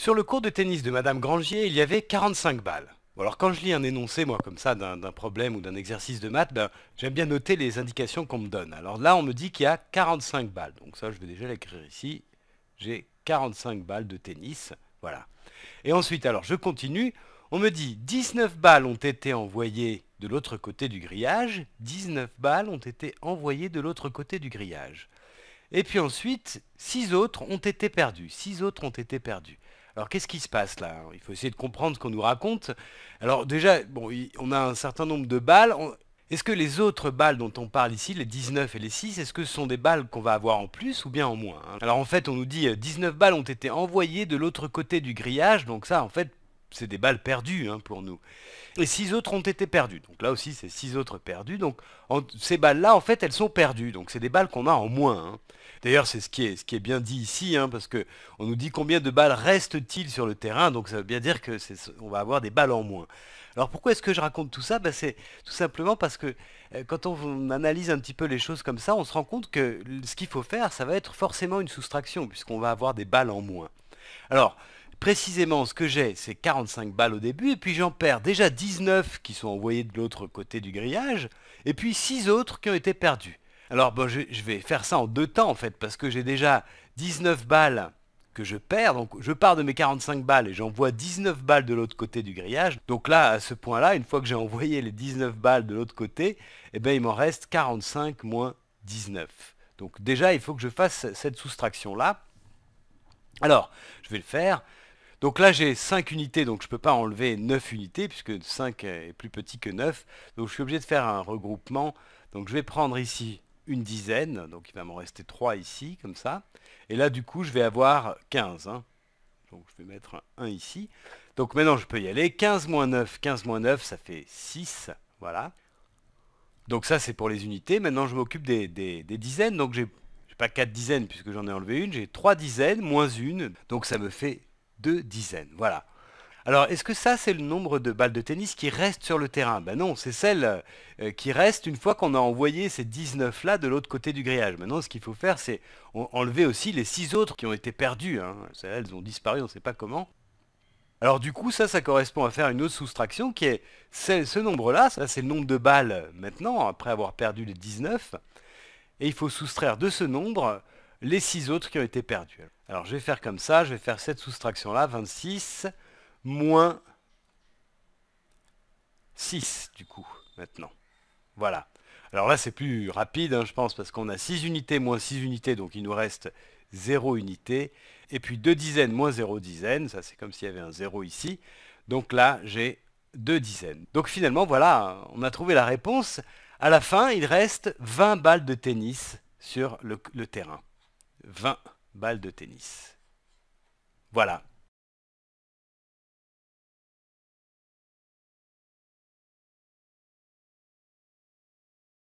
Sur le cours de tennis de Madame Grangier, il y avait 45 balles. alors quand je lis un énoncé, moi, comme ça, d'un problème ou d'un exercice de maths, ben, j'aime bien noter les indications qu'on me donne. Alors là, on me dit qu'il y a 45 balles. Donc ça, je vais déjà l'écrire ici. J'ai 45 balles de tennis. Voilà. Et ensuite, alors, je continue. On me dit 19 balles ont été envoyées de l'autre côté du grillage. 19 balles ont été envoyées de l'autre côté du grillage. Et puis ensuite, 6 autres ont été perdus. 6 autres ont été perdus. Alors qu'est-ce qui se passe là Il faut essayer de comprendre ce qu'on nous raconte. Alors déjà, bon, on a un certain nombre de balles. Est-ce que les autres balles dont on parle ici, les 19 et les 6, est-ce que ce sont des balles qu'on va avoir en plus ou bien en moins hein Alors en fait, on nous dit 19 euh, balles ont été envoyées de l'autre côté du grillage, donc ça en fait, c'est des balles perdues hein, pour nous. Et six autres ont été perdues. Donc là aussi, c'est six autres perdues. Donc ces balles-là, en fait, elles sont perdues. Donc c'est des balles qu'on a en moins. Hein. D'ailleurs, c'est ce, qui est bien dit ici, hein, parce qu'on nous dit combien de balles restent-ils sur le terrain. Donc ça veut bien dire qu'on va avoir des balles en moins. Alors pourquoi est-ce que je raconte tout ça ben, C'est tout simplement parce que euh, quand on analyse un petit peu les choses comme ça, on se rend compte que ce qu'il faut faire, ça va être forcément une soustraction, puisqu'on va avoir des balles en moins. Alors, Précisément, ce que j'ai, c'est 45 balles au début, et puis j'en perds déjà 19 qui sont envoyées de l'autre côté du grillage, et puis 6 autres qui ont été perdues. Alors bon, je, vais faire ça en deux temps en fait, parce que j'ai déjà 19 balles que je perds, donc je pars de mes 45 balles et j'envoie 19 balles de l'autre côté du grillage. Donc là, à ce point-là, une fois que j'ai envoyé les 19 balles de l'autre côté, eh bien, il m'en reste 45 moins 19. Donc déjà, il faut que je fasse cette soustraction-là. Alors, je vais le faire. Donc là, j'ai 5 unités, donc je ne peux pas enlever 9 unités, puisque 5 est plus petit que 9. Donc je suis obligé de faire un regroupement. Donc je vais prendre ici une dizaine, donc il va m'en rester 3 ici, comme ça. Et là, du coup, je vais avoir 15. Hein. Donc je vais mettre un 1 ici. Donc maintenant, je peux y aller. 15 moins 9, 15 moins 9, ça fait 6. Voilà. Donc ça, c'est pour les unités. Maintenant, je m'occupe des, dizaines. Donc j'ai pas 4 dizaines puisque j'en ai enlevé une. J'ai 3 dizaines moins 1, Donc ça me fait de dizaines. Voilà. Alors, est-ce que ça, c'est le nombre de balles de tennis qui restent sur le terrain Ben non, c'est celle euh, qui reste une fois qu'on a envoyé ces 19-là de l'autre côté du grillage. Maintenant, ce qu'il faut faire, c'est enlever aussi les 6 autres qui ont été perdus. Hein. Elles ont disparu, on ne sait pas comment. Alors du coup, ça, ça correspond à faire une autre soustraction qui est ce nombre-là, ça c'est le nombre de balles maintenant, après avoir perdu les 19. Et il faut soustraire de ce nombre les 6 autres qui ont été perdus. Alors je vais faire comme ça, je vais faire cette soustraction là, 26 moins 6 du coup maintenant. Voilà. Alors là c'est plus rapide hein, je pense parce qu'on a 6 unités moins 6 unités donc il nous reste 0 unité. Et puis 2 dizaines moins 0 dizaines, ça c'est comme s'il y avait un 0 ici. Donc là j'ai 2 dizaines. Donc finalement voilà, on a trouvé la réponse. À la fin il reste 20 balles de tennis sur le terrain. 20 balles de tennis. Voilà,